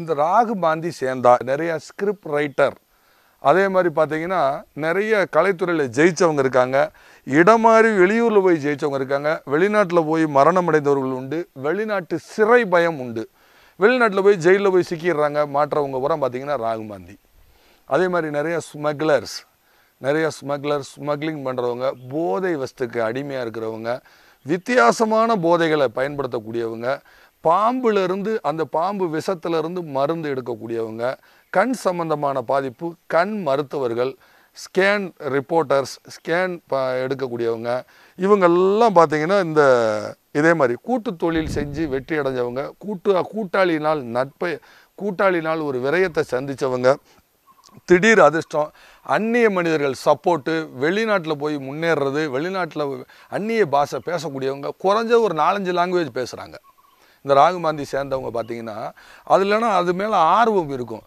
இந்த ராகு பாந்தி சேர்ந்தா நிறைய ஸ்கிரிப்ட் ரைட்டர் அதே மாதிரி பார்த்தீங்கன்னா நிறைய கலைத்துறையில் ஜெயித்தவங்க இருக்காங்க இடமாறி வெளியூரில் போய் ஜெயித்தவங்க இருக்காங்க வெளிநாட்டில் போய் மரணம் அடைந்தவர்கள் உண்டு வெளிநாட்டு சிறை பயம் உண்டு வெளிநாட்டில் போய் ஜெயிலில் போய் சிக்கிடுறாங்க மாற்றவங்க புறம் பார்த்தீங்கன்னா ராகு பாந்தி அதே மாதிரி நிறைய ஸ்மக்லர்ஸ் நிறைய ஸ்மக்லர் ஸ்மக்லிங் பண்ணுறவங்க போதை வஸ்துக்கு அடிமையாக இருக்கிறவங்க வித்தியாசமான போதைகளை பயன்படுத்தக்கூடியவங்க பாம்புலேருந்து அந்த பாம்பு விஷத்துலேருந்து மருந்து எடுக்கக்கூடியவங்க கண் சம்பந்தமான பாதிப்பு கண் மருத்துவர்கள் ஸ்கேன் ரிப்போர்ட்டர்ஸ் ஸ்கேன் ப எடுக்கக்கூடியவங்க இவங்கெல்லாம் பார்த்திங்கன்னா இந்த இதே மாதிரி கூட்டு தொழில் செஞ்சு வெற்றி அடைஞ்சவங்க கூட்டு கூட்டாளினால் நட்பை கூட்டாளினால் ஒரு விரயத்தை சந்தித்தவங்க திடீர் அதிர்ஷ்டம் அந்நிய மனிதர்கள் சப்போர்ட்டு வெளிநாட்டில் போய் முன்னேறது வெளிநாட்டில் அந்நிய பாஷை பேசக்கூடியவங்க குறைஞ்ச ஒரு நாலஞ்சு லாங்குவேஜ் பேசுகிறாங்க இந்த ராகுமாந்தி சேர்ந்தவங்க பார்த்தீங்கன்னா அது இல்லைன்னா அது மேலே ஆர்வம் இருக்கும்